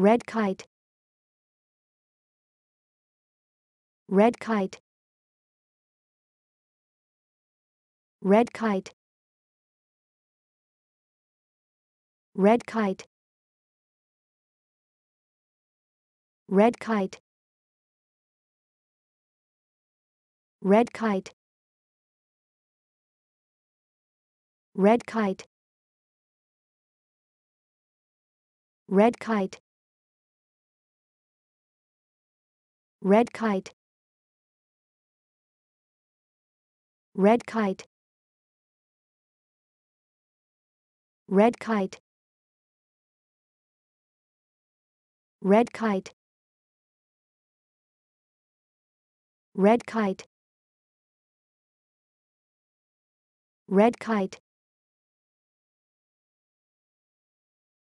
Red kite. Red kite. Red kite. Red kite. Red kite. Red kite. Red kite. Red kite. Red kite. Red kite. Red kite. Red kite. Red kite. Red kite.